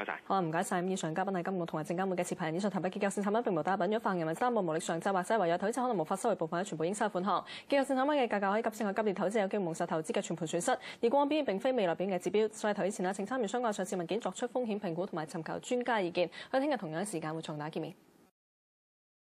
唔晒，好啊，唔该晒。以上嘉宾系今日同埋证监会嘅持牌人以上投及结构性产品并无打品，若果行人民三部无力偿债或者唯有投资者可能无法收回部分嘅全部应收款项。结构性产品嘅价格可以急升或急跌，投资有机会蒙受投资嘅全盘损失。而过往表现并非未来表现指标，所以投資前請请参阅相关上市文件，作出风险评估同埋寻求专家意见。喺听日同样时间会重大见面。